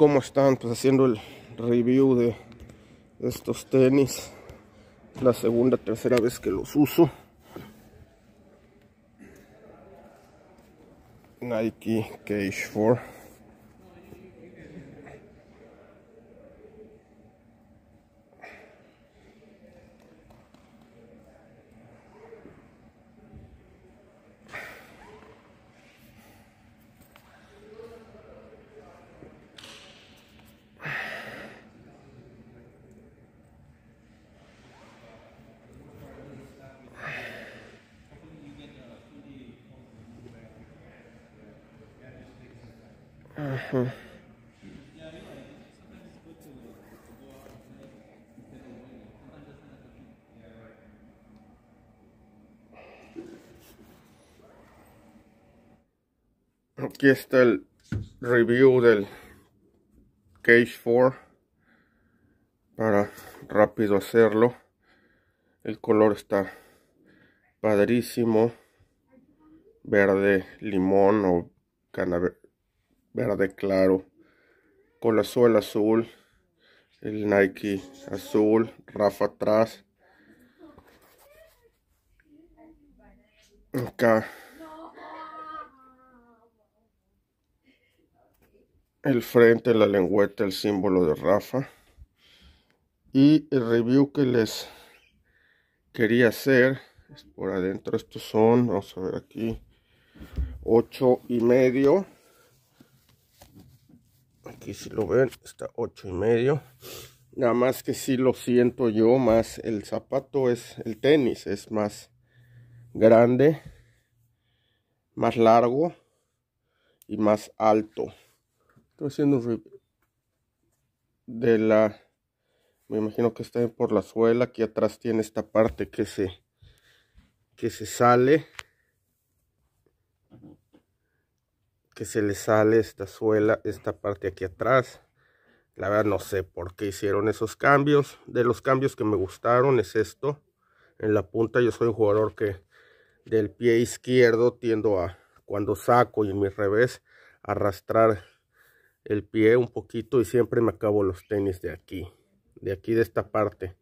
cómo están, pues haciendo el review de estos tenis. La segunda, tercera vez que los uso. Nike Cage 4. Aquí está el review del Cage 4 para rápido hacerlo. El color está padrísimo. Verde, limón o canaver verde claro, con la suela azul, el Nike azul, Rafa atrás. Acá. El frente, la lengüeta, el símbolo de Rafa. Y el review que les quería hacer por adentro. Estos son, vamos a ver aquí, 8 y medio aquí si lo ven está 8 y medio nada más que si lo siento yo más el zapato es el tenis es más grande más largo y más alto estoy haciendo un de la me imagino que está por la suela aquí atrás tiene esta parte que se que se sale que se le sale esta suela, esta parte aquí atrás. La verdad no sé por qué hicieron esos cambios. De los cambios que me gustaron es esto. En la punta yo soy un jugador que del pie izquierdo tiendo a, cuando saco y en mi revés, arrastrar el pie un poquito y siempre me acabo los tenis de aquí. De aquí de esta parte.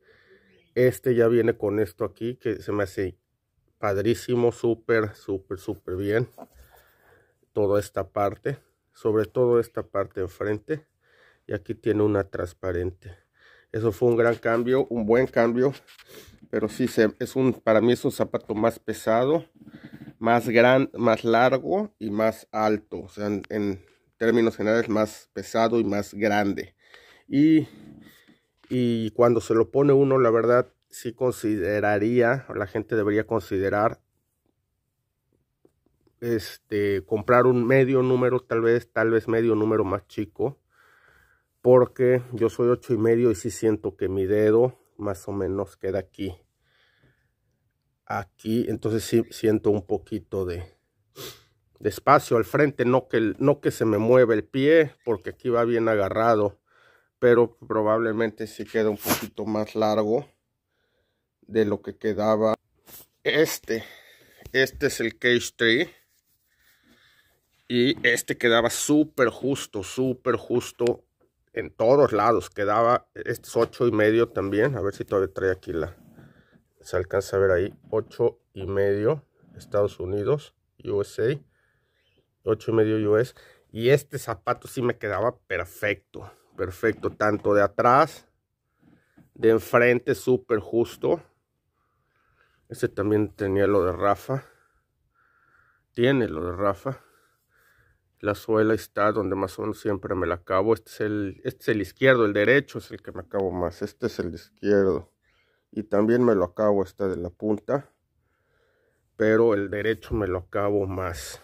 Este ya viene con esto aquí que se me hace padrísimo, súper, súper, súper bien toda esta parte, sobre todo esta parte enfrente. Y aquí tiene una transparente. Eso fue un gran cambio, un buen cambio. Pero sí, se, es un, para mí es un zapato más pesado, más gran, más largo y más alto. O sea, en, términos generales, más pesado y más grande. Y, y cuando se lo pone uno, la verdad, sí consideraría, la gente debería considerar este, comprar un medio número, tal vez, tal vez medio número más chico. Porque yo soy ocho y medio y sí siento que mi dedo más o menos queda aquí. Aquí, entonces sí siento un poquito de, espacio al frente. No que, no que se me mueva el pie, porque aquí va bien agarrado. Pero probablemente si queda un poquito más largo de lo que quedaba este. Este es el Cage Tree y este quedaba súper justo, súper justo en todos lados. Quedaba, este es 8 y medio también. A ver si todavía trae aquí la... Se alcanza a ver ahí. Ocho y medio. Estados Unidos. USA. 8 y medio US. Y este zapato sí me quedaba perfecto. Perfecto. Tanto de atrás. De enfrente súper justo. Este también tenía lo de Rafa. Tiene lo de Rafa. La suela está donde más o menos siempre me la acabo. Este es, el, este es el izquierdo, el derecho es el que me acabo más. Este es el izquierdo. Y también me lo acabo está de la punta. Pero el derecho me lo acabo más.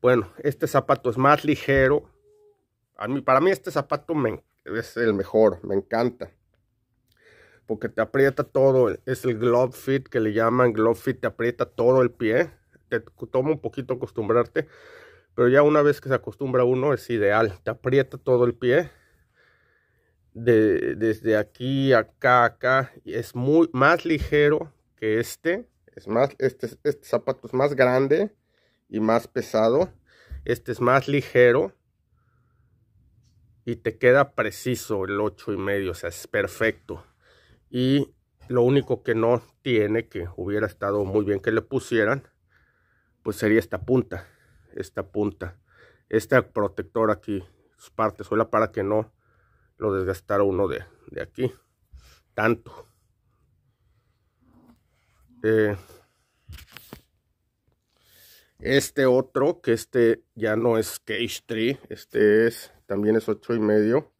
Bueno, este zapato es más ligero. A para mí este zapato me, es el mejor, me encanta. Porque te aprieta todo, es el glove fit que le llaman glove fit, te aprieta todo el pie. Te toma un poquito acostumbrarte, pero ya una vez que se acostumbra uno es ideal. Te aprieta todo el pie. desde aquí, acá, acá. Y es muy, más ligero que este. Es más, este, este zapato es más grande y más pesado. Este es más ligero. Y te queda preciso el 8 y medio. O sea, es perfecto. Y lo único que no tiene, que hubiera estado muy bien que le pusieran, pues sería esta punta esta punta. Este protector aquí, es parte, suela para que no lo desgastara uno de, aquí. Tanto. Eh, este otro, que este ya no es Cage 3, este es, también es 8 y medio.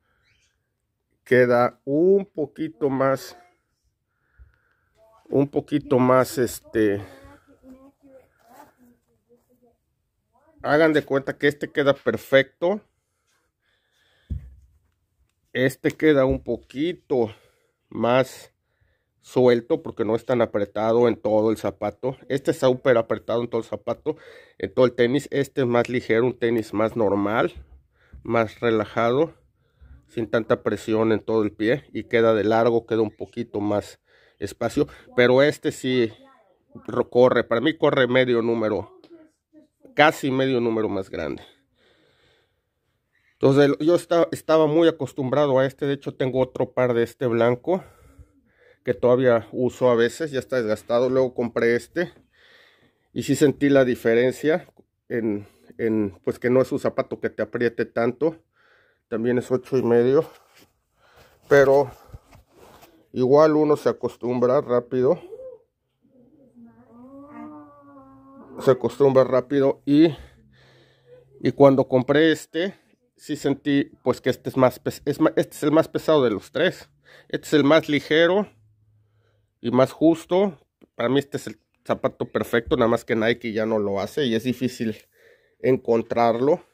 Queda un poquito más, un poquito más este hagan de cuenta que este queda perfecto. Este queda un poquito más suelto porque no es tan apretado en todo el zapato. Este es súper apretado en todo el zapato, en todo el tenis. Este es más ligero, un tenis más normal, más relajado, sin tanta presión en todo el pie. Y queda de largo, queda un poquito más espacio. Pero este sí corre, para mí corre medio número casi medio número más grande. Entonces yo estaba muy acostumbrado a este, de hecho tengo otro par de este blanco que todavía uso a veces, ya está desgastado, luego compré este y sí sentí la diferencia en, pues que no es un zapato que te apriete tanto, también es ocho y medio, pero igual uno se acostumbra rápido. se acostumbra rápido y, y cuando compré este, sí sentí pues que este es, más, este es el más pesado de los tres. Este es el más ligero y más justo. Para mí este es el zapato perfecto, nada más que Nike ya no lo hace y es difícil encontrarlo.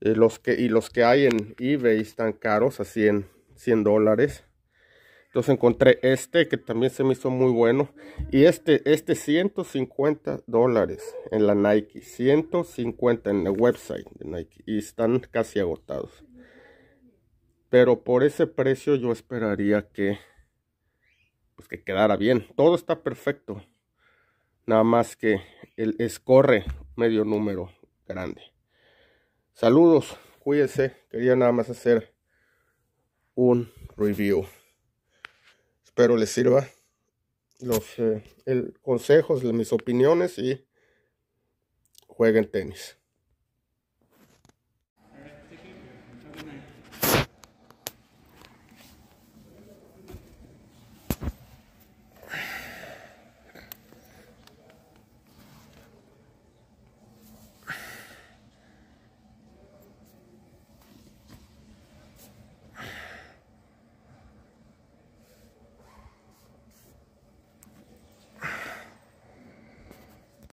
Y eh, los que, y los que hay en eBay están caros, así en 100 dólares. Entonces encontré este que también se me hizo muy bueno. Y este, este 150 dólares en la Nike. 150 en el website de Nike. Y están casi agotados. Pero por ese precio yo esperaría que, pues que quedara bien. Todo está perfecto. Nada más que el escorre medio número grande. Saludos, cuídense. Quería nada más hacer un review. Espero les sirva los eh, el consejos, mis opiniones y jueguen tenis.